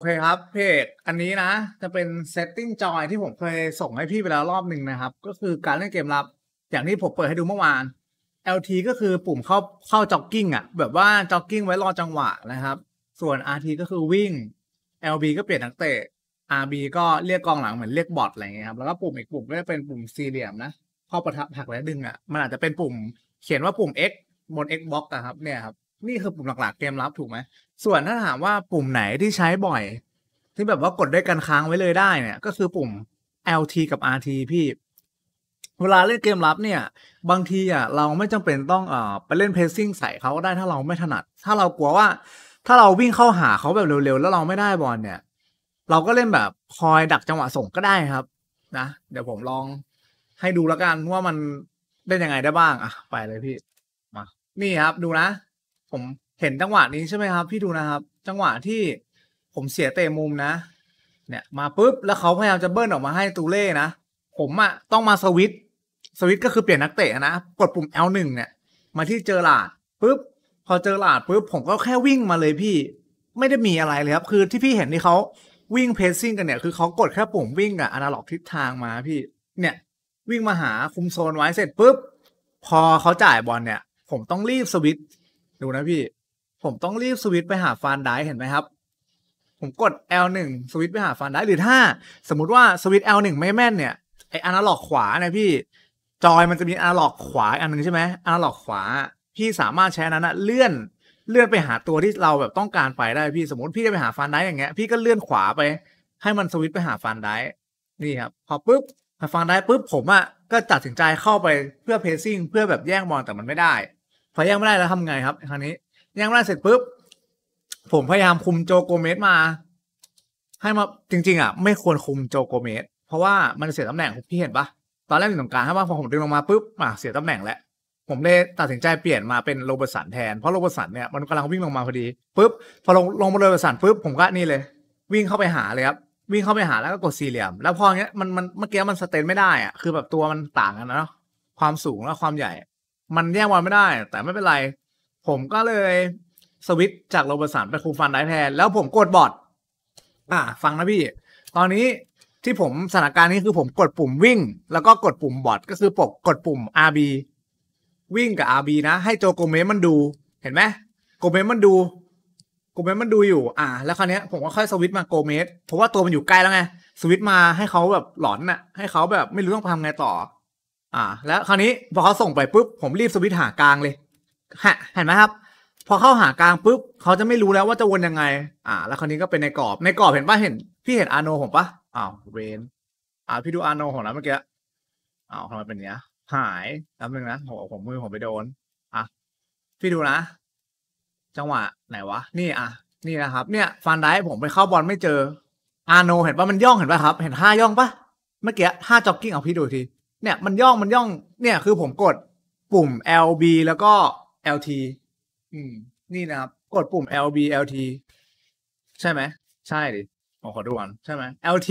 โอเคครับเพจอันนี้นะ จะเป็น setting joy ที่ผมเคยส่งให้พี่ไปแล้วรอบหนึ่งนะครับ ก็คือการเล่นเกมลับ อย่างที่ผมเปิดให้ดูเมื่อวาน LT ก็คือปุ่มเข้าเข้าจ็อกกิ้งอ่ะแบบว่าจ็อกกิ้งไว้รอจังหวะนะครับ ส่วน RT ก็คือวิ่ง LB ก็เปลี่ยนนักเตะ RB ก็เรียกกองหลังเหมือนเรียกบอทอะไรอย่างเงี้ยครับแล้วก็ปุ่มอีกปุ่มก็จะเป็นปุ่มสี่เหลี่ยมนะเข้าประทับหักและดึงอ่ะมันอาจจะเป็นปุ่มเขียนว่าปุ่ม X บน Xbox อะครับเนี่ยครับนี่คือปุ่มหลักๆเกมลับถูกไหมส่วนถ้าถามว่าปุ่มไหนที่ใช้บ่อย ที่แบบว่ากดได้กันค้างไว้เลยได้เนี่ย ก็คือปุ่ม LT กับ RT พี่ เวลาเล่นเกมลับเนี่ย บางทีอ่ะเราไม่จำเป็นต้องเอ่อไปเล่นเพลซิ่งใส่เขาก็ได้ถ้าเราไม่ถนัด ถ้าเรากลัวว่าถ้าเราวิ่งเข้าหาเขาแบบเร็วๆ แล้วเราไม่ได้บอลเนี่ย เราก็เล่นแบบคอยดักจังหวะส่งก็ได้ครับนะเดี๋ยวผมลองให้ดูแล้วกันว่ามันเล่นยังไงได้บ้าง อ่ะ ไปเลยพี่มานี่ครับดูนะ ผมเห็นจังหวะนี้ใช่ไหมครับพี่ดูนะครับ จังหวะที่ผมเสียเตะมุมนะ เนี่ยมาปุ๊บ แล้วเขาพยายามจะเบิ้ลออกมาให้ตูเล่นะผมอะต้องมาสวิตสวิตก็คือเปลี่ยนนักเตะนะ กดปุ่ม L1 เนี่ย มาที่เจอหลาดปุ๊บพอเจอหลาดปุ๊บผมก็แค่วิ่งมาเลยพี่ไม่ได้มีอะไรเลยครับ คือที่พี่เห็นที่เขาวิ่งเพสซิ่งกันเนี่ย คือเขากดแค่ปุ่มวิ่งอะอนาล็อกทิศทางมาพี่เนี่ยวิ่งมาหาคุมโซนไว้เสร็จปุ๊บพอเขาจ่ายบอลเนี่ย ผมต้องรีบสวิตดูนะพี่ผมต้องรีบสวิตไปหาฟานได้เห็นไหมครับ ผมกด L1 สวิตไปหาฟานได้หรือถ้าสมมติว่าสวิต L1 ไม่แม่นเนี่ยไออนาล็อกขวาเนี่ยพี่จอยมันจะมีอนาล็อกขวาอันนึงใช่ไหมอนาล็อกขวาพี่สามารถใช้นั้นนะเลื่อนเลื่อนไปหาตัวที่เราแบบต้องการไปได้พี่สมมติพี่จะไปหาฟานได้อย่างเงี้ยพี่ก็เลื่อนขวาไป ให้มันสวิตไปหาฟานได้นี่ครับพอปุ๊บหาฟานได้ปุ๊บผมอะ่ะก็ตัดสินใจเข้าไปเพื่อเพซซิ่งเพื่อแบบแย่งบอลแต่มันไม่ได้พอแย่งไม่ได้แล้วทำไงครับครั้งนี้ย่งแรกเสร็จปุ๊บผมพยายามคุมโจโกเมสมา ให้มาจริงๆอ่ะไม่ควรคุมโจโกเมสเพราะว่ามันเสียตำแหน่งพี่เห็นปะตอนแรกอยู่ตรงกลางใช่ปะพอผมดึงลงมาปุ๊บอ่ะเสียตำแหน่งแล้วผมเลยตัดสินใจเปลี่ยนมาเป็นโรเบิร์ตสันแทนเพราะโรเบิร์ตสันเนี่ยมันกำลังวิ่งลงมาพอดีปุ๊บพอลงลงมาโรเบิร์ตสันปุ๊บผมก็นี่เลย วิ่งเข้าไปหาเลยครับวิ่งเข้าไปหาแล้วก็กดสี่เหลี่ยมแล้วพอเงี้ยมันมันเมื่อกี้มันสเตนไม่ได้อ่ะคือแบบตัวมันต่างกันนะความสูงและความใหญ่มันแยกวันไม่ได้แต่ไม่เป็นไรผมก็เลยสวิตจากโรเบร์สันไปคูฟันได้แทนแล้วผมกดบอดอ่าฟังนะพี่ตอนนี้ที่ผมสถานการณ์นี้คือผมกดปุ่มวิ่ง แล้วก็กดปุ่มบอดก็คือปกกดปุ่ม RB วิ่งกับ RB นะ ให้โจโกเมสมันดูเห็นไหมโกเมสมันดูโกเมสมันดูอยู่อ่าแล้วคราวนี้ยผมก็ค่อยสวิตมาโกเมสเพราะว่าตัวมันอยู่ใกล้แล้วไงสวิตมาให้เขาแบบหลอนน่ะให้เขาแบบไม่รู้ต้องทำไงต่อ อ่าแล้วคราวนี้พอเขาส่งไปปุ๊บผมรีบสวิตหากลางเลยเห็นไหมครับ พอเข้าหากลางปุ๊บเขาจะไม่รู้แล้วว่าจะวนยังไง อ่าแล้วคราวนี้ก็เป็นในกรอบในกรอบเห็นปะเห็น พี่เห็นอาโนผมปะอ้าวเวนอ่าพี่ดูอาโนของเราเมื่อกี้อ้าวทำไมเป็นเนี้ยหายแป๊บนึงนะ ผมผมมือผมไปโดนอ่ะพี่ดูนะ จังหวะไหนวะนี่อ่ะนี่นะครับเนี่ยฟันได้ผมไปเข้าบอลไม่เจออาโนเห็นปะมันย่องเห็นปะครับ เห็นท่าย่องปะเมื่อกี้ท่าจ็อกกิ้งเอาพี่ดูที เนี่ยมันย่องมันย่องเนี่ยคือผมกดปุ่ม LB แล้วก็ LT อืม นี่นะครับ กดปุ่ม LB LT ใช่ไหม ใช่ดิ ขอขอดูก่อนใช่ไหม LT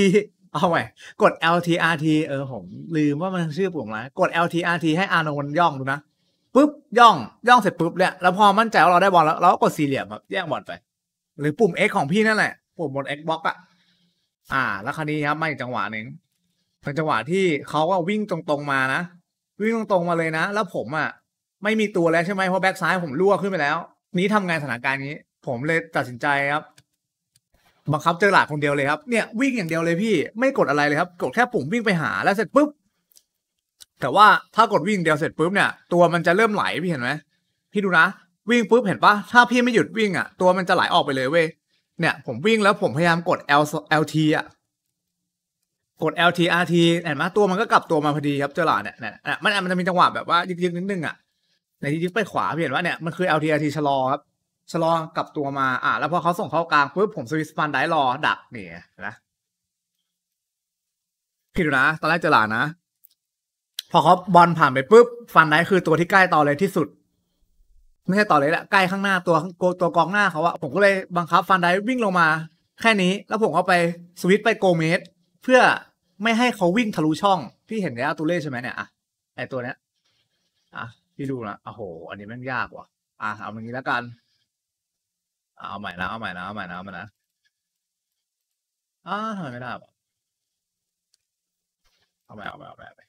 เอาไว้ กด LTRT เออผมลืมว่ามันชื่อปุ่มอะไร กด LTRT ให้อาโนนย่องดูนะ ปุ๊บ ย่องย่องเสร็จปุ๊บเนี่ย แล้วพอมั่นใจว่าเราได้บอลแล้ว เราก็กดสี่เหลี่ยมแบบแย่งบอลไป หรือปุ่ม X ของพี่นั่นแหละ ปุ่มบน Xbox อ่ะ อ่า แล้วคราวนี้ครับมาอีกจังหวะหนึ่งเป็นจังหวะที่เขาก็วิ่งตรงๆมานะ วิ่งตรงๆมาเลยนะ แล้วผมอ่ะไม่มีตัวแล้วใช่ไหมเพราะแบ็กซ้ายผมรั่วขึ้นไปแล้ว นี้ทำงานสถานการณ์นี้ ผมเลยตัดสินใจครับบังคับเจอหลากคนเดียวเลยครับเนี่ยวิ่งอย่างเดียวเลยพี่ ไม่กดอะไรเลยครับกดแค่ปุ่มวิ่งไปหาแล้วเสร็จปุ๊บแต่ว่าถ้ากดวิ่งเดียวเสร็จปุ๊บเนี่ยตัวมันจะเริ่มไหลพี่เห็นไหมพี่ดูนะ วิ่งปุ๊บเห็นปะถ้าพี่ไม่หยุดวิ่งอ่ะตัวมันจะไหลออกไปเลยเว้ยเนี่ย ผมวิ่งแล้วผมพยายามกด L LT อ่ะกด LT RT เห็นไหมตัวมันก็กลับตัวมาพอดีครับเจอหลาเนี่ยเนี่ยมันมันจะมีจังหวะแบบว่ายึกๆนิดนึงอ่ะใน่ี่ยึดไปขวาเห็นว่าเนี่ยมันคือ LTRT ชะลอครับชะลอกลับตัวมาอ่ะแล้วพอเขาส่งเข้ากลางปุ๊บผมสวิสปันได้รอดักเนี่ยนะผิดนะตอนแรกเจอหลานนะ พอเขาบอลผ่านไปปุ๊บฟันได้คือตัวที่ใกล้ต่อเลยที่สุด ไม่ใช่ต่อเลยแหละใกล้ข้างหน้าตัวตัวกองหน้าเขาอะผมก็เลยบังคับฟันได้วิ่งลงมาแค่นี้ แล้วผมก็ไปสวิตไปโกเมสเพื่อไม่ให้เขาวิ่งทะลุช่องพี่เห็นแล้วตวเล่ใช่ไหมเนี่ยอะไอตัวเนี้ยอะที่ดูนะ โอ้โห อันนี้แม่งยาก ว่ะ อ่ะเอาอย่างนี้แล้วกัน เอา ใหม่ นะ เอาใหม่นะ เอาใหม่นะเอา ใหม่ นะ อ่าทำไมไม่ได้วะเอาใหม่ เอาใหม่ เอาใหม่ไป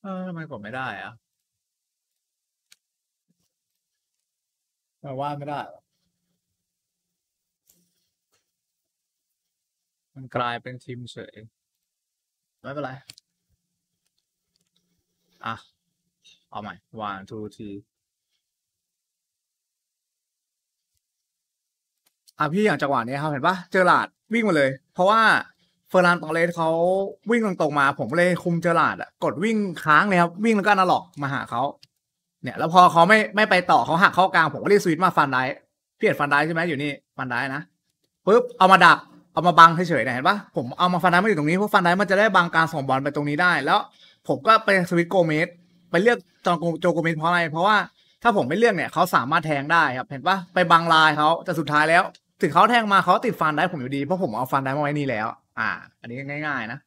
เออทำไมกดไม่ได้อะม่ว่าไม่ได้ มันกลายเป็นทีมเฉยไม่เป็นไร อ่ะ เอาใหม่วานทูทีอ่ะพี่อย่างจังหวะนี้ครับเห็นปะเจอหลาด วิ่งมาเลย เพราะว่าเฟอร์นันตองเลสเขาวิ่งตรง ๆ มา ผมเลยคุมเจอหลาดอะกดวิ่งค้างเลยครับ วิ่งแล้วก็นาล็อกมาหาเขาเนี่ยแล้วพอเขาไม่ไม่ไปต่อเขาหักเข้ากลางผมก็เรียกสวิตมาฟันได้เพียดฟันได้ใช่ไหมอยู่นี่ฟันได้นะปุ๊บเอามาดัก เอามาบังเฉยๆนะเห็นปะผมเอามาฟันได้มาอยู่ตรงนี้ เพราะฟันได้มันจะได้บังการส่งบอลไปตรงนี้ได้ แล้วผมก็ไปสวิตโกเมสไปเลือกจองโจโกเมสเพราะอะไร เพราะว่าถ้าผมไม่เลือกเนี่ยเขาสามารถแทงได้ครับ เห็นปะไปบังลายเขาแต่สุดท้ายแล้ว ถึงเขาแทงมาเขาติดฟันได้ผมอยู่ดีเพราะผมเอาฟันได้มาไว้นี่แล้ว อ่า อันนี้ง่าย ๆนะ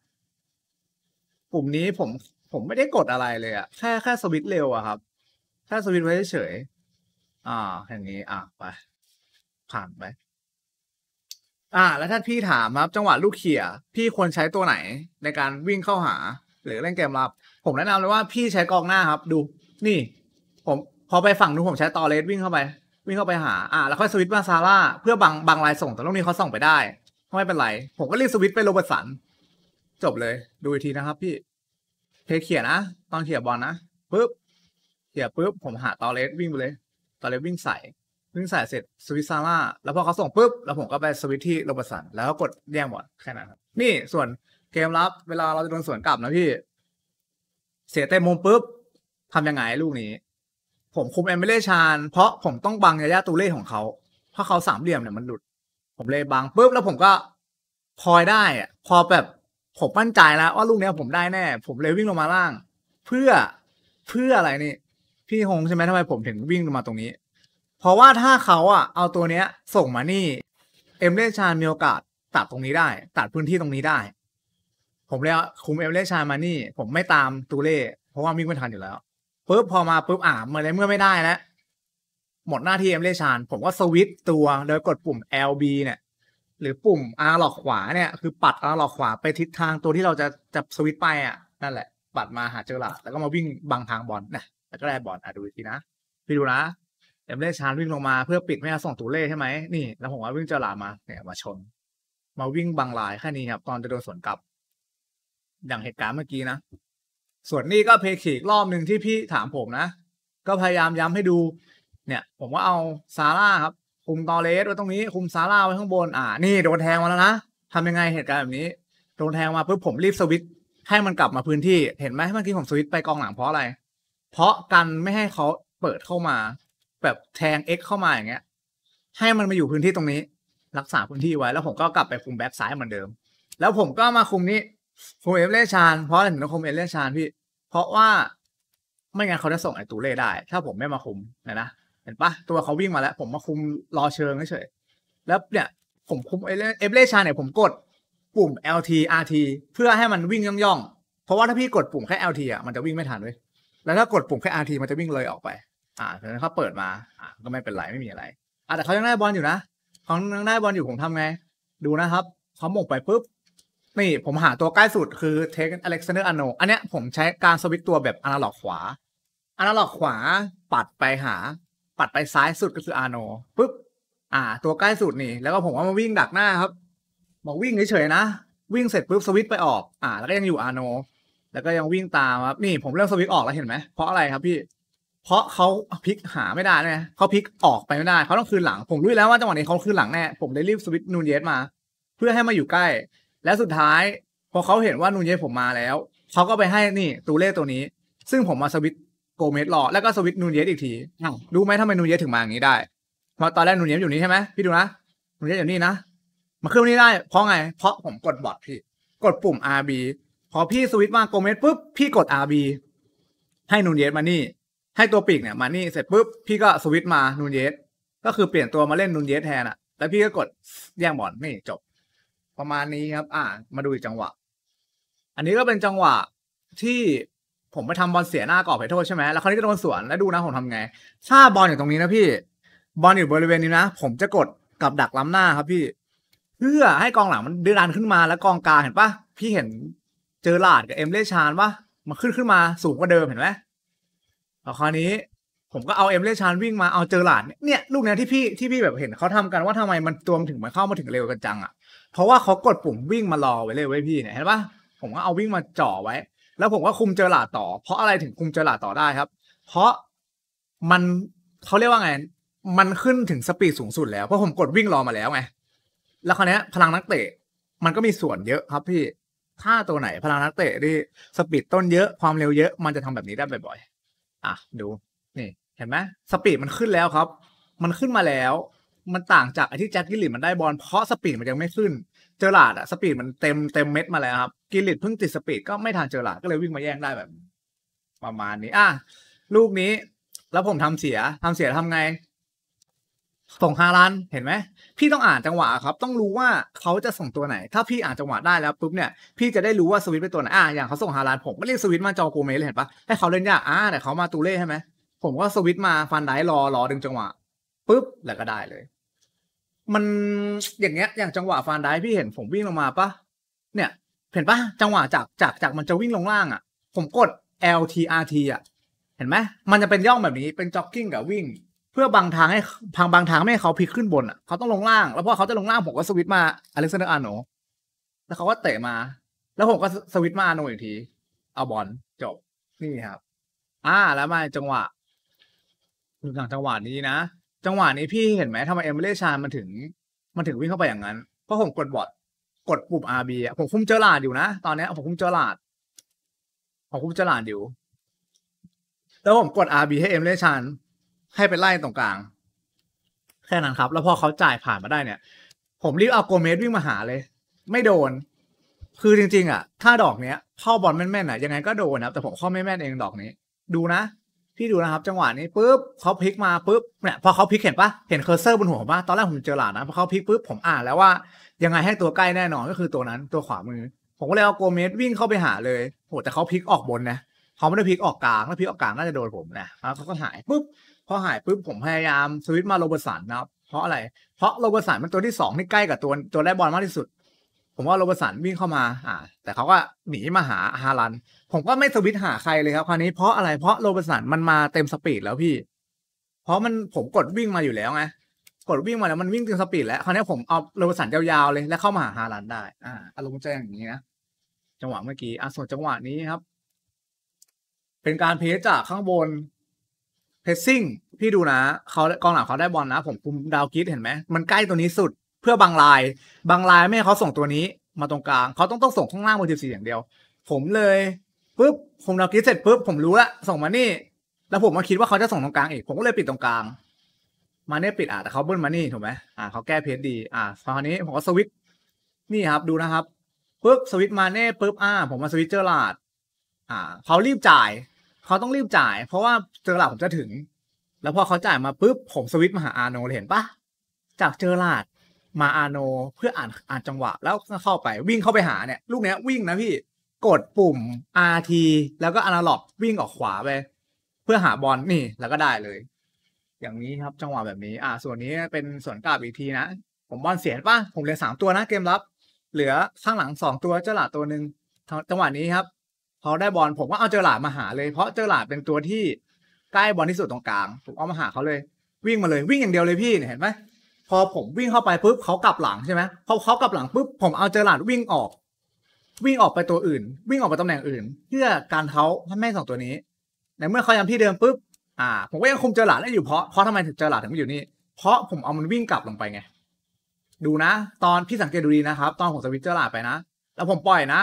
ปุ่มนี้ผมผมไม่ได้กดอะไรเลยอะแค่แค่สวิตเร็วอะครับถ้าสวิตไว้เฉย อ่าแค่นี้อ่าไป ผ่านไป อ่า แล้วถ้าพี่ถามครับ จังหวะลูกเขี่ยพี่ควรใช้ตัวไหน ในการวิ่งเข้าหา หรือเล่นเกมรับ ผมแนะนำเลยว่าพี่ใช้กองหน้าครับ ดูนี่ ผมพอไปฝั่งนู้นผมใช้ตอเลสวิ่งเข้าไป วิ่งเข้าไปหา อ่า แล้วค่อยสวิตมาซาร่าเพื่อบังบังลายส่ง แต่ลูกนี้เขาส่งไปได้ไม่เป็นไร ผมก็รีบสวิตไปโรบสันจบเลย ดูอีกทีนะครับ พี่ เพเขียนนะตอนเขียบอลนะปึ๊บเดี๋ยวปุ๊บผมหาตอเลสวิ่งไปเลยตอเลสวิ่งใส่ วิ่งใส่เสร็จสวิตซาร่า แล้วพอเขาส่งปุ๊บ แล้วผมก็ไปสวิตที่โรบสันแล้วก็กดแย่งบอลแค่นั้นครับ นี่ส่วนเกมรับเวลาเราจะโดนสวนกลับนะพี่ เสียเต็มมุมปุ๊บทำยังไงลูกนี้ ผมคุมเอมเบเลชานเพราะผมต้องบังยายาตูเล่ของเขาเพราะเขาสามเหลี่ยมเนี่ยมันหลุด ผมเลยบังปุ๊บแล้วผมก็พลอยได้อะพอแบบผมมั่นใจแล้วว่าลูกนี้ผมได้แน่ ผมเลยวิ่งลงมาล่าง เพื่อเพื่ออะไรนี่พี่หงใช่ไหมทำไมผมถึงวิ่งมาตรงนี้ เพราะว่าถ้าเขาอ่ะเอาตัวเนี้ย ส่งมานี่ เอ็มเลชานมีโอกาสตัดตรงนี้ได้ ตัดพื้นที่ตรงนี้ได้ ผมเลยคุมเอ็มเลชานมานี่ ผมไม่ตามตูเล่ เพราะว่าวิ่งไม่ทันอยู่แล้วปุ๊บพอมาปุ๊บอ่าเมื่อไรเมื่อไม่ได้แล้ว หมดหน้าที่เอ็มเลชานผมก็สวิตตัวโดยกดปุ่ม LB เนี่ย หรือปุ่ม R หลอกขวาเนี่ยคือปัด R หลอกขวาไปทิศทางตัวที่เราจะจะสวิตไปอ่ะนั่นแหละ ปัดมาหาเจอหลักแล้วก็มาวิ่งบังทางบอลนะแล้วก็แลบอลอ่ะ ดูทีนะ พี่ดู นะเอ็มเล่ชานวิ่งลงมา เพื่อปิดไม่ส่งตูเล่ ใช่ไหม นี่แล้วผมว่าวิ่ง จะ หลามา เนี่ยมาชน มาวิ่งบางลาย แค่ นี้ ครับตอนจะโดนสวนกลับ อย่างเหตุการณ์เมื่อกี้ นะ ส่วนนี้ก็เพคิกรอบหนึ่งที่พี่ถามผม นะ ก็พยายามย้ำให้ดู เนี่ย ผมว่าเอาซาร่าครับคุมตอเลสไว้ตรงนี้คุมซาร่าไว้ข้างบนอ่านี่โดนแทงมาแล้วนะทำยังไงเหตุการณ์แบบนี้โดนแทงมาปุ๊บผมรีบสวิตให้มันกลับมาพื้นที่ เห็นไหมเมื่อกี้ผมสวิตไปกองหลังเพราะอะไรเพราะกันไม่ให้เขาเปิดเข้ามาแบบแทง X เข้ามา อย่างเงี้ยให้มันมาอยู่พื้นที่ตรงนี้ รักษาพื้นที่ไว้ แล้วผมก็กลับไป คุมแบ็คซ้ายเหมือนเดิม แล้วผมก็มาคุมนี้คุมเอเลชานเพราะอะไรถึงต้องคุมเอเลชานพี่เพราะว่าไม่งั้นเขาจะส่ง ไอตูเล่ได้ ถ้าผมไม่มาคุมนะนะเห็นปะตัวเขาวิ่งมาแล้ว ผมมาคุมรอเชิงเฉยแล้วเนี่ยผมคุมเอเเลชานเนี่ยผมกดปุ่ม LT RT เพื่อให้มันวิ่งย่องๆเพราะว่าถ้าพี่กดปุ่มแค่ LT อ่ะมันจะวิ่งไม่ทันเลยแล้วถ้ากดปุ่มแค่ RT มันจะวิ่งเลยออกไป อ่าแต่ถ้าเปิดมา อ่า ก็ไม่เป็นไรไม่มีอะไร อ่าแต่เขายังได้บอลอยู่นะเขายังได้บอลอยู่ผมทำไง ดูนะครับ เขาหมกไปปุ๊บ นี่ผมหาตัวใกล้สุดคือเทคอเล็กซานเดอร์อโนอันเนี้ยผมใช้การสวิตตัวแบบอนาล็อกขวา อนาล็อกขวาปัดไปหา ปัดไปซ้ายสุดก็คืออโนปุ๊บ อ่า ตัวใกล้สุดนี่ แล้วก็ผมว่ามาวิ่งดักหน้าครับบอกวิ่งเฉยๆนะ วิ่งเสร็จปุ๊บสวิตไปออก อ่า แล้วก็ยังอยู่อโนแล้วก็ยังวิ่งตามครับ นี่ผมเริ่มสวิตออกแล้วเห็นไหมเพราะอะไรครับพี่ เพราะเขาพลิกหาไม่ได้นะเขาพลิกออกไป ไม่ ได้เขาต้อง คืน หลังผมรู้แล้วว่าจังหวะนี้เขาคืน หลัง แน่ ผมเลยรีบสวิตนูนเยสมา เพื่อให้มาอยู่ใกล้ และสุดท้าย พอเขาเห็นว่านูนเยสผมมาแล้วเขาก็ไปให้นี่ตัวเล่ตัวนี้ ซึ่งผมมาสวิตโกเมสรอแล้วก็สวิตนูนเยสอีกทีดูไหมทำไมนูนเยสถึงมาอย่างนี้ได้เพราะตอนแรกนูนเยสอยู่นี่ใช่ไหมพี่ดูนะนูนเยสอยู่นี่นะมาขึ้นนี่ได้เพราะไง เพราะผมกดบอทพี่ กดปุ่ม RB พอพี่สวิตมาโกเมสปุ๊บพี่กด RB ให้นูนเยสมานี่ ให้ตัวปีกเนี่ย มานี่เสร็จปุ๊บพี่ก็สวิตมานูนเยสก็คือเปลี่ยนตัวมาเล่นนูนเยสแทนอะแล้วพี่ก็กดแย่งบอลนี่จบประมาณนี้ครับอ่า มาดูอีกจังหวะ อันนี้ก็เป็นจังหวะที่ผมไปทำบอลเสียหน้ากรอบไปโทษใช่ไหมแล้วคราวนี้ก็โดนสวนแล้วดูนะผมทำไงถ้าบอลอยู่ตรงนี้นะพี่ บอลอยู่บริเวณนี้นะ ผมจะกดกับดักล้ำหน้าครับพี่ เพื่อให้กองหลังมันดื้อดันขึ้นมา แล้วกองกลางเห็นปะพี่เห็นเจอหลาดกับเอ็มเล่ชานวะมันขึ้นขึ้นมาสูงกว่าเดิมเห็นไหมแล้วคราวนี้ผมก็เอาเอ็มเล่ชานวิ่งมาเอาเจอหลาดเนี่ยลูกเนี้ยที่พี่ที่พี่แบบเห็นเขาทำกันว่าทำไมมันตัวมันถึงมันเข้ามาถึงเร็วกันจังอ่ะเพราะว่าเขากดปุ่มวิ่งมารอไว้เลยไว้พี่เนี่ยเห็นปะผมก็เอาวิ่งมาจ่อไว้ แล้วผมก็คุมเจอหลาดต่อเพราะอะไรถึงคุมเจอหลาดต่อได้ครับ เพราะมันเขาเรียกว่าไง มันขึ้นถึงสปีดสูงสุดแล้วเพราะผมกดวิ่งรอมาแล้วไงแล้วคราวนี้พลังนักเตะมันก็มีส่วนเยอะครับพี่ถ้าตัวไหนพลังนักเตะที่สปีดต้นเยอะความเร็วเยอะมันจะทำแบบนี้ได้บ่อย ๆ อ่ะดูนี่เห็นไหมสปีดมันขึ้นแล้วครับมันขึ้นมาแล้ว มันต่างจากไอ้ที่แจ็คกิลลิตมันได้บอลเพราะสปีดมันยังไม่ขึ้นเจอหลาดอะสปีดมันเต็มเต็มเม็ดมาแล้วครับกิลลิตเพิ่งติดสปีดก็ไม่ทันเจอหลาดก็เลยวิ่งมาแย่งได้แบบ ประมาณนี้อ่ะลูกนี้แล้วผมทำเสียทำเสียทำไงส่งฮารันเห็นไหมพี่ต้องอ่านจังหวะครับ ต้องรู้ว่าเขาจะส่งตัวไหน ถ้าพี่อ่านจังหวะได้แล้วปุ๊บเนี่ยพี่จะได้รู้ว่าสวิตเป็นตัวไหนอ่าอย่างเขาส่งฮารันผมก็เรียกสวิตมาจอโกเมสเลยเห็นปะให้เขาเล่นยากอ่าแต่เขามาตูเล่ใช่ไหมผมก็สวิตมาฟันได้รอรอดึงจังหวะปุ๊บแล้วก็ได้เลย มันอย่างเงี้ยอย่างจังหวะฟันได้พี่เห็นผมวิ่งลงมาปะเนี่ยเห็นปะจังหวะจากจากจากมันจะวิ่งลงล่างอ่ะ ผมกด LTRT อ่ะเห็นไหมมันจะเป็นย่องแบบนี้เป็นจ็อกกิ้งกับวิ่งเพื่อบางทางให้พังบางทางไม่ให้เขาพลิกขึ้นบนอ่ะเขาต้องลงล่าง แล้วพอเขาจะลงล่างผมก็สวิตมาอเล็กซานเดอร์อาโนแล้วเขาก็เตะมา แล้วผมก็สวิตมาอาโนอีกที เอาบอลจบ นี่ครับ อ่า แล้วมาจังหวะดูหลังจังหวะนี้นะ จังหวะนี้พี่เห็นไหมทำไมเอเมเลชานมันถึง มันถึงวิ่งเข้าไปอย่างนั้น เพราะผมกดบอด กดปุ่มาร์บีผมคุมเจอหลาดอยู่นะ ตอนนี้ผมคุมเจอหลาดผมคุมเจอหลาดอยู่ แล้วผมกดอาร์บีให้เอเมเลชานให้ไปไล่ตรงกลาง แค่นั้นครับ แล้วพอเขาจ่ายผ่านมาได้เนี่ย ผมรีบเอาโกเมสวิ่งมาหาเลย ไม่โดน คือจริงๆอ่ะถ้าดอกเนี้ยเข้าบอลแม่นๆอ่ะยังไงก็โดนนะแต่ผมเข้าไม่แม่นเองดอกนี้ ดูนะ พี่ดูนะครับ จังหวะนี้ปุ๊บเขาพลิกมาปุ๊บเนี่ยพอเขาพลิกเห็นปะเห็นเคอร์เซอร์บนหัวผมปะตอนแรกผมเจอหลานนะ พอเขาพลิกปุ๊บผมอ่านแล้วว่ายังไงให้ตัวใกล้แน่นอนก็คือตัวนั้นตัวขวามือ ผมก็เลยเอาโกเมสวิ่งเข้าไปหาเลยโหแต่เขาพลิกออกบนนะเขาไม่ได้พลิกออกกลางแล้วพลิกออกกลางน่าจะโดนผมนะแล้วเขาก็หายปุ๊บพอหายปุ๊บผมพยายามสวิตมาโรเบอร์สันนะครับ เพราะอะไร เพราะโรเบอร์สันมันตัวที่สองที่ใกล้กับตัวตัวแรกบอลมากที่สุด ผมว่าโรเบอร์สันวิ่งเข้ามาอ่าแต่เขาก็หนีมาหาฮารันผมก็ไม่สวิตหาใครเลยครับคราวนี้เพราะอะไรเพราะโรเบอร์สันมันมาเต็มสปีดแล้วพี่ เพราะมันผมกดวิ่งมาอยู่แล้วไงกดวิ่งมาแล้วมันวิ่งเต็มสปีดแล้วคราวนี้ผมเอาโรเบอร์สันยาวๆเลย แล้วเข้ามาหาฮารันได้อ่าอารมณ์จะอย่างนี้นะจังหวะเมื่อกี้อ่ะส่วนจังหวะนี้ครับ เป็นการเพจจากข้างบนเพสซิ่ง พี่ดูนะ เขากองหลังเขาได้บอลนะ ผมคุมดาวคิดเห็นไหม มันใกล้ตัวนี้สุดเพื่อบางลายบางลายไม่เขาส่งตัวนี้มาตรงกลางเขาต้องต้องส่งข้างล่างบนทิบสี่อย่างเดียว ผมเลยปุ๊บผมดาวคิดเสร็จปุ๊บผมรู้ละส่งมานี่ แล้วผมมาคิดว่าเขาจะส่งตรงกลางอีกผมก็เลยปิดตรงกลาง มาเนี่ยปิดอ่ะแต่เขาเบิ้ลมานี่ถูกไหมอ่าเขาแก้เพจดี อ่าตอนนี้ผมก็สวิตนี่ครับดูนะครับปุ๊บสวิตมาเน่ปุ๊บอ่าผมมาสวิตเจอร์ลาด อ่าเขารีบจ่ายเขาต้องรีบจ่าย เพราะว่าเจอหลาดผมจะถึง แล้วพอเขาจ่ายมาปุ๊บผมสวิตมาหาอาโนเลห็นปะจากเจอหลาดมาอาโนเพื่ออ่านอ่านจังหวะแล้วเข้าไปวิ่งเข้าไปหาเนี่ยลูกเนี้ยวิ่งนะพี่กดปุ่ม RT แล้วก็อนาล็อกวิ่งออกขวาไปเพื่อหาบอลนี่แล้วก็ได้เลย อย่างนี้ครับจังหวะแบบนี้อ่าส่วนนี้เป็นส่วนกลับอีกทีนะ ผมบอลเสียป่ะผมเหลือสามตัวนะเกมรับ เหลือข้างหลังสองตัวเจ้าหลาดตัวหนึ่งจังหวะนี้ครับพอได้บอลผมก็เอาเจอหลาดมาหาเลย เพราะเจอหลาดเป็นตัวที่ใกล้บอลที่สุดตรงกลางผมเอามาหาเขาเลย วิ่งมาเลยวิ่งอย่างเดียวเลยพี่เห็นไหมพอผมวิ่งเข้าไปปุ๊บเขากลับหลังใช่ไหมพอเขากลับหลังปุ๊บผมเอาเจอหลาดวิ่งออก วิ่งออกไปตัวอื่น วิ่งออกไปตำแหน่งอื่น เพื่อการเท้าให้แม่สองตัวนี้ในเมื่อเขายังที่เดิมปุ๊บอ่าผมก็ยังคุมเจอหลาดได้อยู่เพราะเพราะทำไมถึงเจอหลาดถึงมาอยู่นี่เพราะผมเอามันวิ่งกลับลงไปไงดูนะ ตอนพี่สังเกตดูดีนะครับตอนผมสวิตเจอหลาดไปนะ แล้วผมปล่อยนะ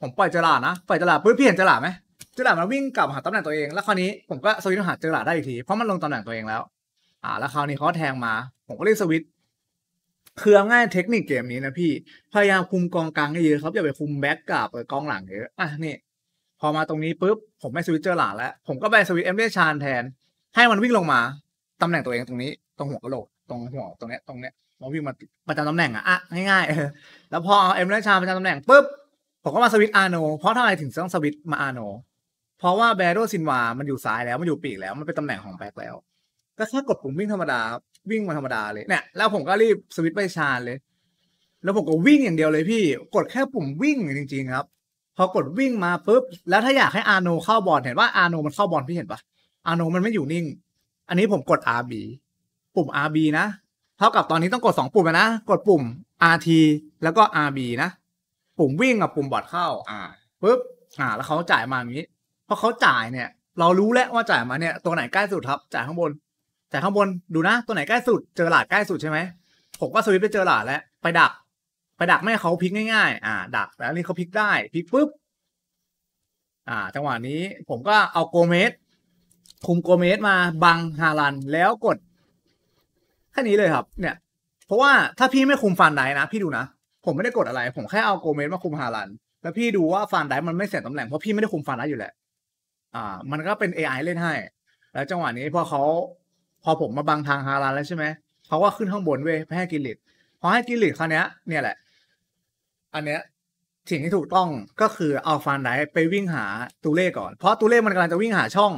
ผมปล่อยเจลานะปล่อยเจลาปุ๊บพี่เห็นเจลาไหมเจลามันวิ่งกลับหาตำแหน่งตัวเอง แล้วคราวนี้ผมก็สวิตช์หาเจลาได้อีกทีเพราะมันลงตำแหน่งตัวเองแล้ว อ่าแล้วคราวนี้เขาแทงมา ผมก็เล่นสวิตเคคือเอาง่ายเทคนิคเกมนี้นะพี่ พยายามคุมกองกลางให้เยอะครับอย่าไปคุมแบ็กกับกองหลังเยอะอ่ะนี่ พอมาตรงนี้ปุ๊บ ผมไม่สวิตเจอร์หลานแล้ว ผมก็ไปสวิตเอ็มเลชานแทน ให้มันวิ่งลงมาตำแหน่งตัวเองตรงนี้ตรงหัวกระโหลกตรงหัวตรงเนี้ยตรงเนี้ยมันวิ่งมาประจำตำแหน่งอ่ะอ่ะง่ายๆแล้วพอเอาเอ็มเลชานประจำตำแหน่งปุ๊บผมก็มาสวิตอาโนเพราะทำไมถึงต้องสวิตมาอาโนเพราะว่าแบโดซินวามันอยู่ซ้ายแล้วมันอยู่ปีกแล้วมันเป็นตำแหน่งของแบ็คแล้ว ก็แค่กดปุ่มวิ่งธรรมดาวิ่งมาธรรมดาเลยเนี่ยแล้วผมก็รีบสวิตไปชานเลย แล้วผมก็วิ่งอย่างเดียวเลยพี่กดแค่ปุ่มวิ่งจริงๆครับ พอกดวิ่งมาปุ๊บ แล้วถ้าอยากให้อาโนเข้าบอลเห็นว่าอาโนมันเข้าบอลพี่เห็นปะอาโนมันไม่อยู่นิ่งอันนี้ผมกด RB ปุ่ม RB นะเท่ากับตอนนี้ต้องกด2ปุ่มนะกดปุ่ม RT แล้วก็ RB นะปุ่มวิ่งกับปุ่มบอดเข้า อ่าปุ๊บ อ่า แล้วเขาจ่ายมาอย่างนี้พอเขาจ่ายเนี่ย เรารู้แล้วว่าจ่ายมาเนี่ย ตัวไหนใกล้สุดครับ จ่ายข้างบน จ่ายข้างบนดูนะ ตัวไหนใกล้สุด เจอหลาดใกล้สุดใช่ไหมผมก็สวิตไปเจอหลาดแล้ว ไปดัก ไปดักไม่เขาพลิกง่ายๆ อ่า ดัก แล้วนี่เขาพลิกได้พลิกปุ๊บ อ่า จังหวะนี้ผมก็เอาโกเมสคุมโกเมสมา บังฮารัน แล้วกดแค่นี้เลยครับ เนี่ย เพราะว่าถ้าพี่ไม่คุมฟันไหนนะ พี่ดูนะผมไม่ได้กดอะไร ผมแค่เอาโกเมสมาคุมฮาลัน แล้วพี่ดูว่าฟานได้มันไม่เสียตำแหน่ง เพราะพี่ไม่ได้คุมฟานได้อยู่แหละ อ่า มันก็เป็น AI เล่นให้ แล้วจังหวะนี้พอเขา พอผมมาบังทางฮาลันแล้วใช่ไหมเขาก็ขึ้นข้างบนเว้ยให้กิลิต พอให้กิลิตคราวนี้ย เนี่ยแหละ อันเนี้ย สิ่งที่ถูกต้อง ก็คือเอาฟานไดไปวิ่งหาตูเล่ก่อน เพราะตูเล่มันกำลังจะวิ่งหาช่อง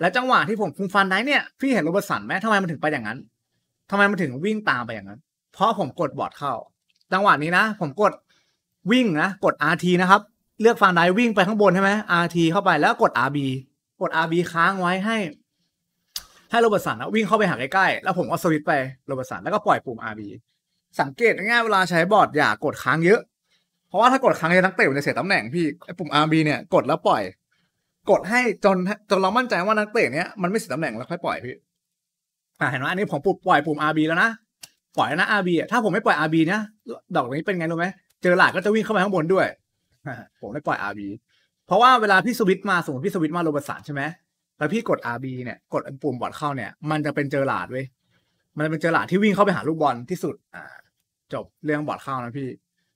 และจังหวะที่ผมคุมฟานไดเนี่ยพี่เห็นโรเบิร์ตสันไหมทำไมมันถึงไปอย่างนั้นทำไมมันถึงวิ่งตามไปอย่างนั้น เพราะผมกดบอดเข้าจังหวะนี้นะผมกดวิ่งนะ กด RT นะครับ เลือกฟังไดวิ่งไปข้างบนใช่ไหม RT เข้าไปแล้วกด RB กด RB ค้างไว้ให้ ให้โรบสันนะวิ่งเข้าไปหาใกล้ๆ แล้วผมเอาสวิตไปโรบสันแล้วก็ปล่อยปุ่ม RB สังเกตง่ายเวลาใช้บอร์ดอย่ากดค้างเยอะ เพราะว่าถ้ากดค้างเยอะนักเตะมันจะเสียตำแหน่งพี่ไอปุ่ม RB เนี่ย กดแล้วปล่อย กดให้จนจนเรามั่นใจว่านักเตะเนี้ยมันไม่เสียตำแหน่งแล้วค่อยปล่อยพี่เห็นไหมอันนี้ผมปุ่มปล่อยปุ่ม RB แล้วนะปล่อยนะอาร์บีถ้าผมไม่ปล่อยอาร์บีนะ ดอกนี้เป็นไงรู้ไหมเจอหลาดก็จะวิ่งเข้ามาข้างบนด้วยผมไม่ปล่อยอาร์บีเพราะว่าเวลาพี่สวิตมาสมมติพี่สวิตมาโรบัสานใช่ไหมแล้วพี่กดอาบีเนี่ยกดปุ่มบอดเข้าเนี่ยมันจะเป็นเจอหลาดเว้ยมันจะเป็นเจอหลาดที่วิ่งเข้าไปหาลูกบอลที่สุดอ่าจบเรื่องบอดเข้านะพี่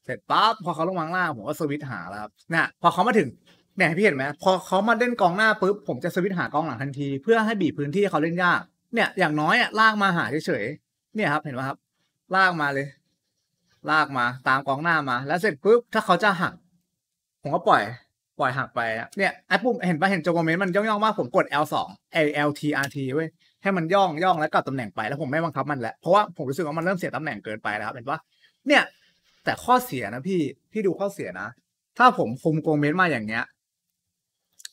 เสร็จปั๊บพอเขาลงวางล่างผมก็สวิตหาแล้วนะพอเขามาถึงเนี่ยพี่เห็นไหมพอเขามาเล่นกองหน้าปุ๊บผมจะสวิตหากองหลังทันที เพื่อให้บีบพื้นที่เขาเล่นยากเนี่ยอย่างน้อยอ่ะลากมาหาเฉยๆเนี่ยครับเห็นไหมครับลากมาเลย ลากมา ตามกองหน้ามา แล้วเสร็จปุ๊บ ถ้าเขาจะหัก ผมก็ปล่อย ปล่อยหักไป เนี่ยไอ้ปุ่มเห็นปะเห็นจงโมเมนต์มันย่องย่องมากผมกด L2 a LTRT เว้ยให้มันย่องย่องแล้วกลับตำแหน่งไปแล้วผมไม่บังคับมันแล้วเพราะว่าผมรู้สึกว่ามันเริ่มเสียตำแหน่งเกินไปแล้วครับเห็นปะเนี่ย แต่ข้อเสียนะพี่พี่ดูข้อเสียนะ ถ้าผมคุมโกเมนต์มาอย่างเงี้ย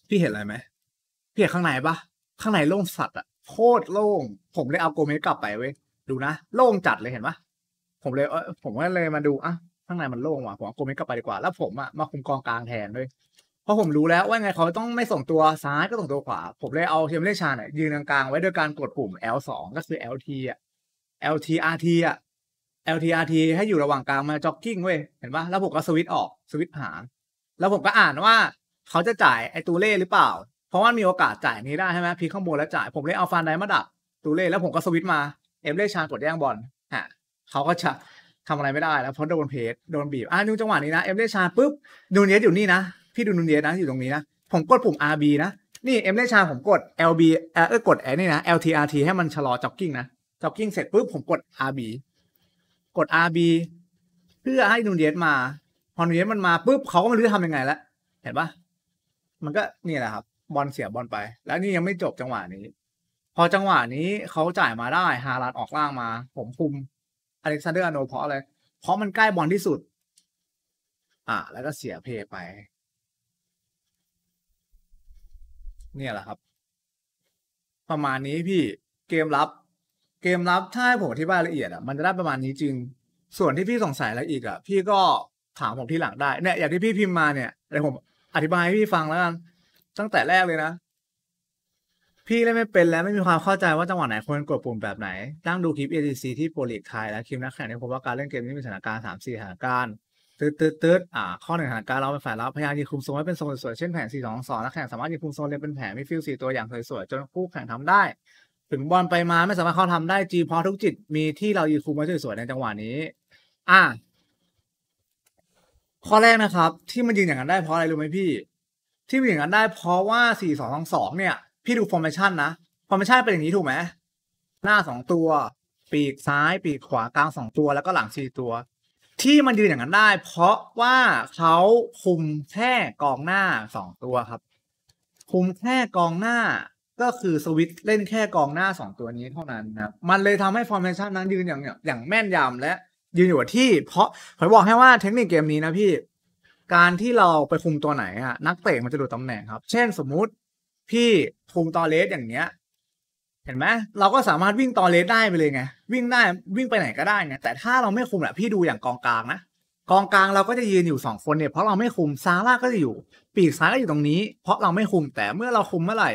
พี่เห็นอะไรไหมพี่เห็นข้างในปะข้างในโล่งสัตว์อะโคตรโล่ง ผมเลยเอาโกเมนต์กลับไปเว้ยดูนะโล่งจัดเลยเห็นปะผมเลยเออผมก็เลยมาดูอ่ะข้างในมันโล่งว่ะผมกลาโกมกลับไปดีกว่า แล้วผมอ่ะมาคุมกองกลางแทนด้วย เพราะผมรู้แล้วว่าไงเขาต้องไม่ส่งตัวซ้ายก็ส่งตัวขวาผมเลยเอาเทมเลชาเนี่ยยืนกลางๆไว้โดยการกดปุ่ม L2 ก็คือ LT อ่ะ LTRT อ่ะ LTRT ให้อยู่ระหว่างกลางมาจ็อกกิ้งเว้ยเห็นปะแล้วผมก็สวิตออกสวิตหานแล้วผมก็อ่านว่า เขาจะจ่ายไอตูเล่หรือเปล่า เพราะว่ามีโอกาสจ่ายนี้ได้ใช่ไหมพีข้างบนแล้วจ่ายผมเลยเอาฟานไดมาดักตูเล่แล้วผมก็สวิตมาเอ็มเล่ชากดแย่งบอลฮะเขาก็จะทำอะไรไม่ได้แล้วเพราะโดนเพจโดนบีบอ่ะดูจังหวะนี้นะเอ็มเล่ชาปุ๊บนูเนียสอยู่นี่นะพี่ดูนูเนียสนะอยู่ตรงนี้นะ ผมกดปุ่ม RB นะนี่เอ็มเล่ชาผมกด LB เออกดแอนี่นะ LTRT ให้มันชะลอจ็อกกิ้งนะจ็อกกิ้งเสร็จปุ๊บผมกด RB กด RB เพื่อให้นูเนียสมาพอนูเนียสมันมาปุ๊บเขาก็ไม่รู้จะทำยังไงแล้วเห็นปะมันก็นี่แหละครับบอลเสียบอลไป แล้วนี่ยังไม่จบจังหวะนี้พอจังหวะนี้เขาจ่ายมาได้ฮาลัดออกล่างมา ผมคุมอเล็กซานเดอร์อโน เพราะอะไรเพราะมันใกล้บอลที่สุด อ่า แล้วก็เสียเพย์ไป เนี่ยแหละครับประมาณนี้พี่เกมรับ เกมรับถ้าให้ผมอธิบายละเอียดอ่ะมันจะได้ประมาณนี้จริง ส่วนที่พี่สงสัยอะไรอีกอ่ะพี่ก็ถามผมที่หลังได้ เนี่ยอย่างที่พี่พิมพ์มาเนี่ยเดี๋ยวผมอธิบายให้พี่ฟังแล้วกัน ตั้งแต่แรกเลยนะพี่เล่นไม่เป็นแล้วไม่มีความเข้าใจว่าจังหวะไหนควรกดปุ่มแบบไหนตั้งดูคลิป a ซ c ที่โปรลีกไทยและคลิปนักแข่งได้พบว่า การเล่นเกมนี้มีสถานการณ์สามสี่สถานการณ์ตืดตืดตืดอ่า ข้อหนึ่งสถานการณ์เราเป็นฝ่ายรับพยายามยิงคุมโซนให้เป็นโซนสวย ๆ เช่นแผนสี่สองสองนักแข่งสามารถยิงคุมโซนเล่นเป็นแผนมีฟิลสี่ตัวอย่างสวยๆจนคู่แข่งทำได้ ถึงบอลไปมาไม่สามารถเข้าทำได้จี พอทุกจิต มีที่เรายิงคุมไว้สวยๆในจังหวะนี้ อ่าข้อแรกนะครับ ที่มันยิงอย่างนั้นได้เพราะอะไรรู้ไหมพี่ ที่มันอย่างนั้นได้ เพราะว่าสี่สองสองเนี่ยพี่ดูฟอร์เมชันนะ ฟอร์เมชันเป็นอย่างนี้ถูกไหมหน้าสองตัว ปีกซ้ายปีกขวากลางสองตัวแล้วก็หลังสี่ตัว ที่มันยืนอย่างนั้นได้ เพราะว่าเขาคุมแค่กองหน้าสองตัวครับ คุมแค่กองหน้าก็คือสวิตเล่นแค่กองหน้าสองตัวนี้เท่านั้นนะมันเลยทำให้ฟอร์เมชันนั้นยืนอย่างอย่างแม่นยำและยืนอยู่ที่ เพราะผมบอกให้ว่าเทคนิคเกมนี้นะพี่ การที่เราไปคุมตัวไหนอะนักเตะมันจะดูตำแหน่งครับ เช่นสมมุติพี่ภูมิตอเลสอย่างเนี้ยเห็นไหมเราก็สามารถวิ่งตอเลสได้ไปเลยไงวิ่งได้วิ่งไปไหนก็ได้ไง แต่ถ้าเราไม่คุมแหละพี่ดูอย่างกองกลางนะกองกลางเราก็จะยืนอยู่สองคนเนี่ยเพราะเราไม่คุมซาร่าก็จะอยู่ ปีกซ้ายก็อยู่ตรงนี้ เพราะเราไม่คุมแต่เมื่อเราคุมเมื่อไหร่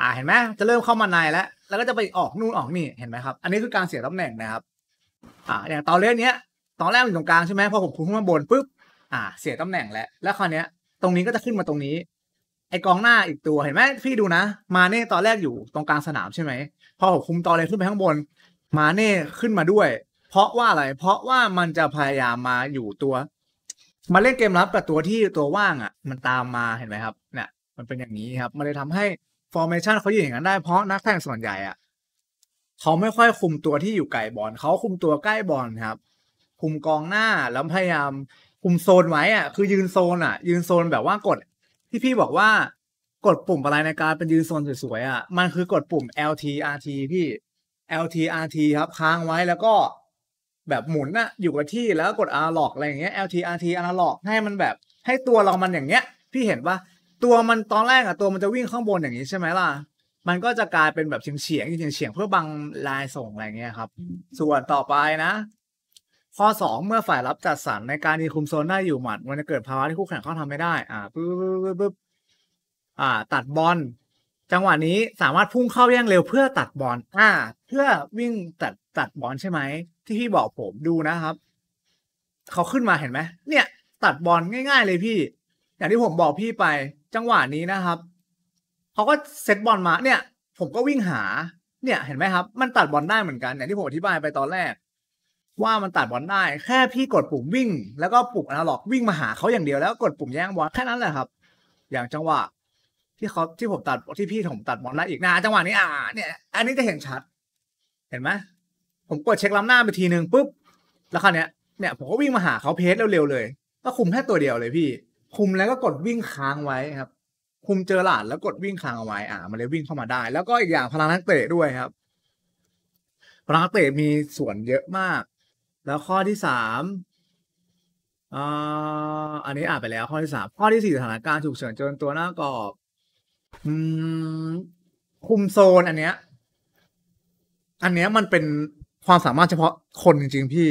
อ่าเห็นไหมจะเริ่มเข้ามาในแล้วแล้วก็จะไปออกนู่นออกนี่เห็นไหมครับ อันนี้คือการเสียตำแหน่งนะครับอ่าอย่างตอเลสเนี้ย ตอนแรกอยู่ตรงกลางใช่ไหมพอผมคุมขึ้นมาบนปุ๊บอ่า เสียตำแหน่งแล้วแล้วคราวเนี้ยตรงนี้ก็จะขึ้นมาตรงนี้ไอกองหน้าอีกตัวเห็นไหมพี่ดูนะ มาเน่ตอนแรกอยู่ตรงกลางสนามใช่ไหมพอผมคุมตอนเลยขึ้นไปข้างบน มาเน่ขึ้นมาด้วย เพราะว่าอะไรเพราะว่ามันจะพยายามมาอยู่ตัว มาเล่นเกมรับกับตัวที่ตัวว่างอะ่ะ มันตามมาเห็นไหมครับ เนี่ย มันเป็นอย่างนี้ครับมันเลยทำให้ฟอร์เมชันเขาอยู่อย่างนั้นได้เพราะนักแข่งส่วนใหญ่อะ่ะเขาไม่ค่อยคุมตัวที่อยู่ไกลบอลเขาคุมตัวใกล้บอลครับ คุมกองหน้าแล้วพยายามคุมโซนไว้อ่ะคือยืนโซนอ่ะ ยืนโซนแบบว่ากดที่พี่บอกว่ากดปุ่มอะไรในการเป็นยืนโซนสวยๆอ่ะมันคือกดปุ่ม LTRT พี่ LTRT ครับค้างไว้แล้วก็แบบหมุนอะอยู่กับที่แล้วกด R ล็อกอะไรอย่างเงี้ย LTRT อนาล็อกให้มันแบบให้ตัวเรามันอย่างเงี้ยพี่เห็นปะตัวมันตอนแรกอะตัวมันจะวิ่งข้างบนอย่างนี้ใช่ไหมล่ะมันก็จะกลายเป็นแบบเฉียงเฉียงเฉียงเพื่อบังลายส่งอะไรเงี้ยครับ ส่วนต่อไปนะข้อ2 เมื่อฝ่ายรับจัดสรรในการยืนคุมโซนได้อยู่หมัดมันจะเกิดภาวะที่ คู่ แข่ง เข้า ทำ ไม่ได้ อ่าปึ๊บปึ๊บปึ๊บอ่า ตัดบอลจังหวะนี้สามารถพุ่งเข้าแย่งเร็วเพื่อตัดบอลอ่า เพื่อวิ่งตัดตัดบอลใช่ไหมที่ พี่บอกผมดูนะครับ เขาขึ้นมาเห็นไหม เนี่ยตัดบอลง่าย ๆเลยพี่อย่างที่ผมบอกพี่ไป จังหวะนี้นะครับเขาก็เซตบอลมาเนี่ย ผมก็วิ่งหาเนี่ยเห็นไหมครับ มันตัดบอลได้เหมือนกัน อย่างที่ผมอธิบายไปตอนแรกว่ามันตัดบอลได้ แค่พี่กดปุ่มวิ่ง แล้วก็ปุ่มอนาล็อกวิ่งมาหาเขาอย่างเดียวแล้วกดปุ่มแย่งบอลแค่นั้นแหละครับ อย่างจังหวะที่เขาที่ผมตัดที่พี่ผมตัดบอลได้อีกนะจังหวะนี้อ่า เนี่ยอันนี้จะเห็นชัด เห็นไหมผมกดเช็คล้ำหน้าไปทีหนึ่งปุ๊บแล้วคราวเนี้ยเนี่ยผมก็วิ่งมาหาเขาเพจเร็วๆเลย ก็คุมแค่ตัวเดียวเลยพี่ คุมแล้วก็กดวิ่งค้างไว้ครับ คุมเจอหลาดแล้วกดวิ่งค้างเอาไว้อ่า มันเลยวิ่งเข้ามาได้ แล้วก็อีกอย่างพลังนักเตะด้วยครับพลังนักเตะมีส่วนเยอะมากแล้วข้อที่สามอันนี้อ่านไปแล้วข้อที่สามข้อที่สี่สถานการณ์ฉุกเฉินจนตัวหน้ากรอบคุมโซน อันเนี้ย อันเนี้ยมันเป็นความสามารถเฉพาะคนจริง ๆ พี่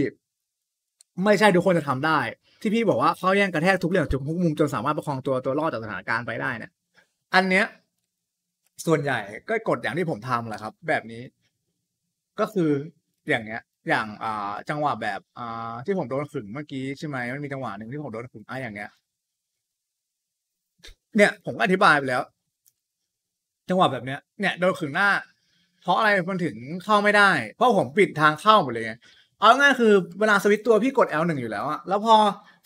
ไม่ใช่ทุกคนจะทำได้ที่พี่บอกว่าเขาแย่งกระแทกทุกเรื่องทุกมุมจนสามารถประคองตัวตัวรอดจากสถานการณ์ไปได้เนี่ยอันเนี้ยส่วนใหญ่ก็กดอย่างที่ผมทำแหละครับ แบบนี้ ก็คืออย่างเนี้ยอย่างอ่าจังหวะแบบอ่าที่ผมโดนขึงเมื่อกี้ใช่ไหมมันมีจังหวะหนึ่งที่ผมโดนขึงอ่ะอย่างเงี้ย เนี่ย ผมอธิบายไปแล้ว จังหวะแบบเนี้ย เนี่ย โดนขึงหน้า เพราะอะไร มันถึงเข้าไม่ได้ เพราะผมปิดทางเข้าหมดเลยไง เอาง่ายคือ เวลาสวิตตัวพี่กด L1 อยู่แล้วอะแล้วพอ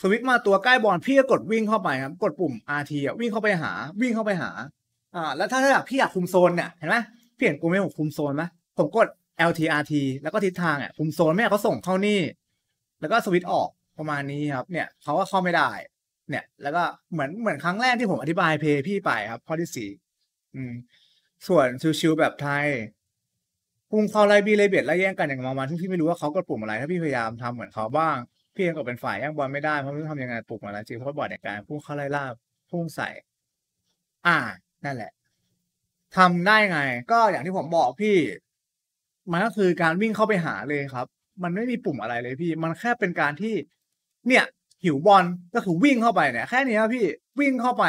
สวิตมาตัวใกล้บอลพี่ก็กดวิ่งเข้าไปครับ กดปุ่ม RT อะวิ่งเข้าไปหา วิ่งเข้าไปหา อ่าแล้วถ้าอยากพี่อยากคุมโซนเนี่ยเห็นไหมเปลี่ยนกูไม่ผมคุมโซนไหมผมกด LTRT แล้วก็ทิศทางอ่ะคุมโซนแม่เขาส่งเข้านี่ แล้วก็สวิตออกประมาณนี้ครับ เนี่ยเขาก็เข้าไม่ได้ เนี่ย แล้วก็เหมือนเหมือนครั้งแรกที่ผมอธิบายเพย์พี่ไปครับข้อที่สี่อืม ส่วนชิวๆแบบไทย คุมเขาไล่บีเลยเบียดไล่แย่งกันอย่างมามาที่พี่ไม่รู้ว่าเขากดปุ่มอะไร ถ้าพี่พยายามทำเหมือนเขาบ้าง พี่ยังก็เป็นฝ่ายแย่งบอลไม่ได้เพราะไม่รู้ทำยังไงปุ่มอะไรจริงเพราะบอดในการพุ่งเข้าไล่ล่าพุ่งใส่ อ่า นั่นแหละ ทำได้ไง ก็อย่างที่ผมบอกพี่มันก็คือการวิ่งเข้าไปหาเลยครับ มันไม่มีปุ่มอะไรเลยพี่ มันแค่เป็นการที่ เนี่ย หิวบอลก็คือวิ่งเข้าไปเนี่ย แค่นี้พี่วิ่งเข้าไป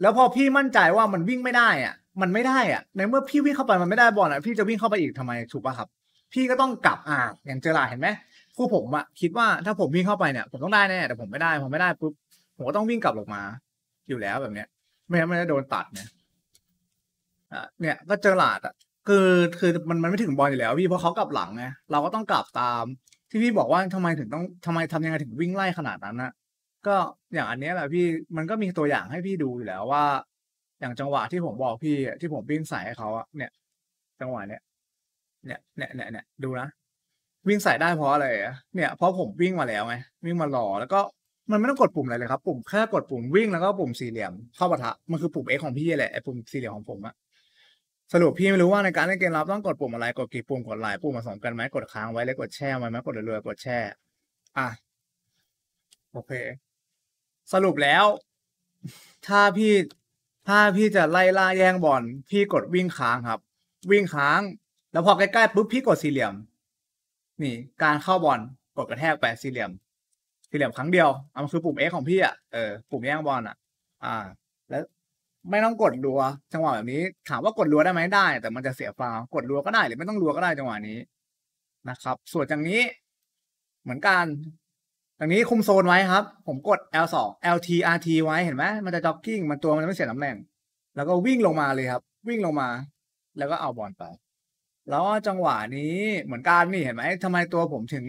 แล้วพอพี่มั่นใจว่ามันวิ่งไม่ได้อ่ะ มันไม่ได้อ่ะในเมื่อพี่วิ่งเข้าไปมันไม่ได้บอลอ่ะ พี่จะวิ่งเข้าไปอีกทำไมถูกป่ะครับ พี่ก็ต้องกลับอ่าอย่างเจอหลาเห็นไหมคู่ผมอ่ะคิดว่าถ้าผมวิ่งเข้าไปเนี่ยผมต้องได้แน่ แต่ผมไม่ได้ผมไม่ได้ปุ๊บผมก็ต้องวิ่งกลับลงมา อยู่แล้วแบบเนี้ยไม่งั้นไม่ได้โดนตัดเนี่ยอ่ะเนี่ยก็เจอลาดอะคือคือมันมันไม่ถึงบอลอยู่แล้วพี่เพราะเขากลับหลังไงเราก็ต้องกลับตามที่พี่บอกว่าทำไมถึงต้องทำไมทำยังไงถึงวิ่งไล่ขนาดนั้นนะก็อย่างอันนี้แหละพี่มันก็มีตัวอย่างให้พี่ดูอยู่แล้วว่า อย่างจังหวะที่ผมบอกพี่ที่ผมวิ่งใส่ให้เขาอะเนี่ย จังหวะเนี้ยเนี่ยเนี่ยเนี่ยเนี่ยดูนะ วิ่งใส่ได้เพราะอะไรเนี่ยเพราะผมวิ่งมาแล้วไงวิ่งมารอแล้วก็มันไม่ต้องกดปุ่มอะไรเลยครับปุ่มแค่กดปุ่มวิ่งแล้วก็ปุ่มสี่เหลี่ยมเข้าปะทะมันคือปุ่มเอของพี่แหละไอ้ปุ่มสี่เหลี่ยมของผมอะสรุปพี่ไม่รู้ว่าในการเล่นเกมรับต้อง กดปุ่มอะไร กดกี่ปุ่มกดหลายปุ่มมาสองกันไหมกดค้างไว้แล้วกดแช่ไว้ไหมกดเรือกดแช่ อ่ะโอเค สรุปแล้ว ถ้าพี่ถ้าพี่จะไล่ล่าแย่งบอลพี่กดวิ่งค้างครับ วิ่งค้าง แล้วพอใกล้ๆปุ๊บพี่กดสี่เหลี่ยม นี่การเข้าบอลกดกระแทกไปสี่เหลี่ยม สี่เหลี่ยมครั้งเดียวอ่ะมันคือปุ่มเอ ของพี่อ่ะเออปุ่มแย่งบอลอ่ะอ่า แล้วไม่ต้องกดรัว จังหวะแบบนี้ ถามว่ากดรัวได้ไหมได้ แต่มันจะเสียฟาวกดรัวก็ได้หรือไม่ต้องรัวก็ได้ จังหวะนี้นะครับ ส่วนจากนี้ เหมือนกันจังนี้คุมโซนไว้ครับ ผมกด L2 LT RT ไว้เห็นไหมมันจะจ็อกกิ้งมันตัวมันไม่เสียตำแหน่งแล้วก็วิ่งลงมาเลยครับ วิ่งลงมา แล้วก็เอาบอลไป แล้วจังหวะนี้เหมือนกันนี่เห็นไหมทำไมตัวผมถึง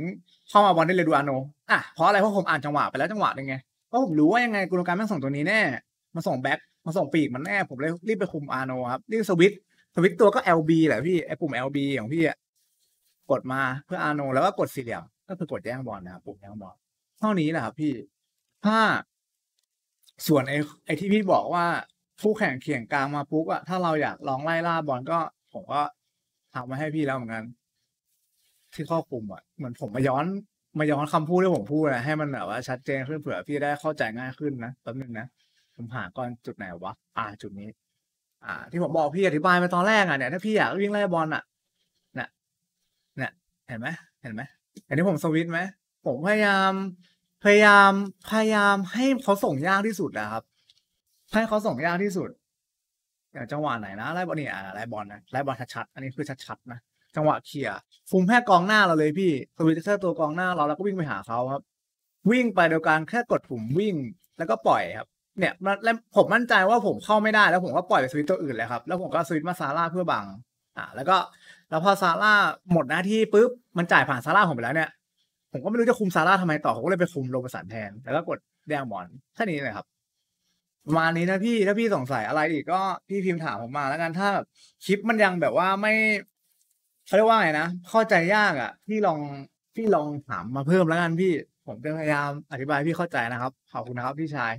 เข้ามาบอลได้เลยดูอาโนอ่ะเพราะอะไรเพราะผมอ่านจังหวะไปแล้ว จังหวะเป็นไงเพราะผมรู้ว่ายังไงกุลการแม่งส่งตัวนี้แน่มาส่งแบ็คมาส่งปีกมันแน่ ผมเลยรีบไปคุมอาโนครับรีบสวิตสวิตตัวก็ LB แหละพี่ไอ้ปุ่ม LB ของพี่อะกดมาเพื่ออาโนแล้วก็กดสี่เหลี่ยมก็คือกดแย่งบอลนะครับปุ่มแย่งบอลเท่านี้แหละครับพี่ถ้า ส่วนไอ้ไอ้ที่พี่บอกว่าคู่แข่งเขียงกลางมาปุ๊บอะถ้าเราอยากลองไล่ล่าบอลก็ ผมก็ทำมาให้พี่แล้วเหมือนกัน ที่ข้อปุ่มอะเหมือนผมมาย้อน มาย้อนคำพูดที่ผมพูดนะให้มันแบบว่าชัดเจนขึ้นเผื่อพี่ได้เข้าใจง่ายขึ้นนะแป๊บนึงนะผมหาก่อนจุดไหนวะ อ่าจุดนี้ อ่า ที่ผมบอกพี่อธิบายมาตอนแรกอ่ะเนี่ยถ้าพี่อยากวิ่งไล่บอลอ่ะ เนี่ย เนี่ย เห็นไหมเห็นไหมเห็นที่ผมสวิตไหมผมพยายามพยายามพยายามให้เขาส่งยากที่สุดนะครับ ให้เขาส่งยากที่สุด อย่างจังหวะไหนนะไล่บอลนี่อ่าไล่บอลนะไล่บอลชัดๆอันนี้คือชัดๆนะจังหวะเคลียร์ฟุ้มแค่กองหน้าเราเลยพี่ สวิตเคอร์ตัวกองหน้าเรา แล้วก็วิ่งไปหาเขาครับ วิ่งไปโดยการแค่กดปุ่มวิ่งแล้วก็ปล่อยครับเนี่ยแล้วผมมั่นใจว่าผมเข้าไม่ได้ แล้วผมก็ปล่อยไปสวิตตัวอื่นเลยครับ แล้วผมก็สวิตมาซาร่าเพื่อบังอ่าแล้วก็ แล้วพอซาร่าหมดหน้าที่ปุ๊บมันจ่ายผ่านซาร่าผมไปแล้วเนี่ย ผมก็ไม่รู้จะคุมซาร่าทำไมต่อผมก็เลยไปคุมโรบสันแทน แล้วก็กดแดงบอลแค่นี้เลยครับ ประมาณนี้นะพี่ ถ้าพี่สงสัยอะไรอีกก็พี่พิมพ์ถามผมมา แล้วกันถ้าแบบคลิปมันยังแบบว่าไม่เขาเรียกว่าไงนะ เข้าใจยากอ่ะพี่ลองพี่ลองถามมาเพิ่มแล้วกันพี่ผมจะพยายามอธิบายพี่เข้าใจนะครับขอบคุณนะครับพี่ชาย